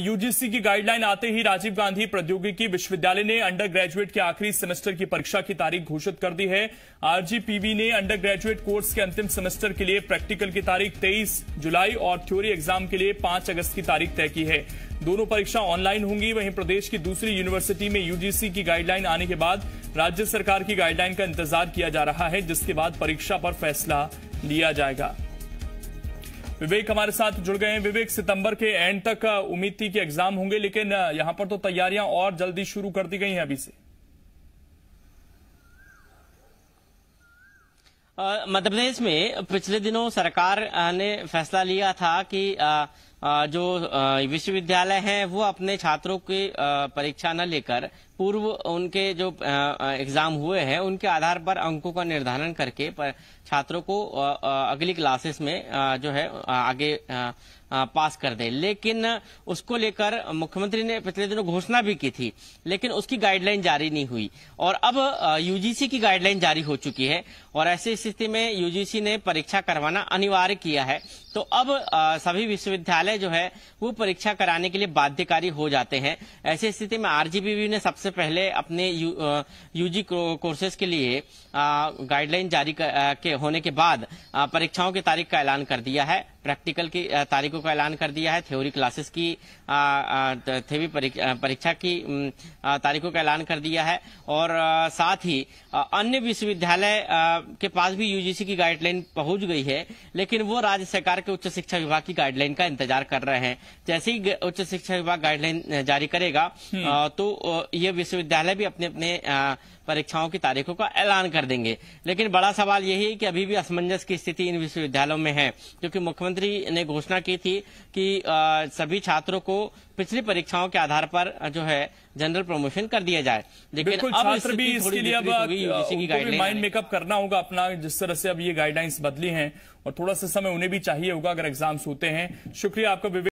UGC की guideline आते ही राजीव गांधी प्रौद्योगिकी विश्वविद्यालय ने अंडर ग्रेजुएट के आखिरी सेमेस्टर की परीक्षा की तारीख घोषित कर दी है आरजीपीवी ने अंडर ग्रेजुएट कोर्स के अंतिम सेमेस्टर के लिए प्रैक्टिकल की तारीख 23 जुलाई और थ्योरी एग्जाम के लिए 5 अगस्त की तारीख तय की है दोनों परीक्षा ऑनलाइन होंगी वहीं प्रदेश की दूसरी यूनिवर्सिटी में यूजीसी की गाइडलाइन आने के बाद राज्य सरकार की गाइडलाइन का इंतजार किया जा रहा है जिसके बाद परीक्षा पर फैसला लिया जाएगा विवेक हमारे साथ जुड़ गए हैं विवेक सितंबर के एंड तक उम्मीद थी कि एग्जाम होंगे लेकिन यहां पर तो तैयारियां और जल्दी शुरू कर दी गई हैं अभी से मध्य प्रदेश में पिछले दिनों सरकार ने फैसला लिया था कि जो विश्वविद्यालय हैं वो अपने छात्रों की परीक्षा न लेकर पूर्व उनके जो एग्जाम हुए हैं उनके आधार पर अंकों का निर्धारण करके छात्रों को अगली क्लासेस में जो है आगे पास कर दे लेकिन उसको लेकर मुख्यमंत्री ने पिछले दिनों घोषणा भी की थी लेकिन उसकी गाइडलाइन जारी नहीं हुई और अब यूजीसी की गाइडलाइन जारी हो चुकी है और ऐसी स्थिति में यूजीसी ने परीक्षा करवाना अनिवार्य किया है तो अब आ, सभी विश्वविद्यालय जो है वो परीक्षा कराने के लिए बाध्यकारी हो जाते हैं ऐसी स्थिति में आरजीबीवी ने सबसे पहले अपने यू, आ, यूजी कोर्सेज के लिए गाइडलाइन जारी कर, आ, के होने के बाद परीक्षाओं की तारीख का ऐलान कर दिया है प्रैक्टिकल की तारीखों का ऐलान कर दिया है थ्योरी क्लासेस की थेवी परीक्षा की तारीखों का ऐलान कर दिया है और साथ ही अन्य विश्वविद्यालय के पास भी यूजीसी की गाइडलाइन पहुंच गई है लेकिन वो राज्य सरकार के उच्च शिक्षा विभाग की गाइडलाइन का इंतजार कर रहे हैं जैसे ही उच्च शिक्षा विभाग गाइडलाइन जारी करेगा हम्म। तो ये विश्वविद्यालय भी अपने अपने परीक्षाओं की तारीखों का ऐलान कर देंगे लेकिन बड़ा सवाल यही है कि अभी भी असमंजस की स्थिति इन विश्वविद्यालयों में है क्योंकि मुख्यमंत्री मुख्यमंत्री ने घोषणा की थी कि सभी छात्रों को पिछली परीक्षाओं के आधार पर जो है जनरल प्रमोशन कर दिया जाए लेकिन छात्र भी इसके लिए अब माइंड मेकअप करना होगा अपना जिस तरह से अब ये गाइडलाइंस बदली हैं और थोड़ा सा समय उन्हें भी चाहिए होगा अगर एग्जाम्स होते हैं शुक्रिया आपका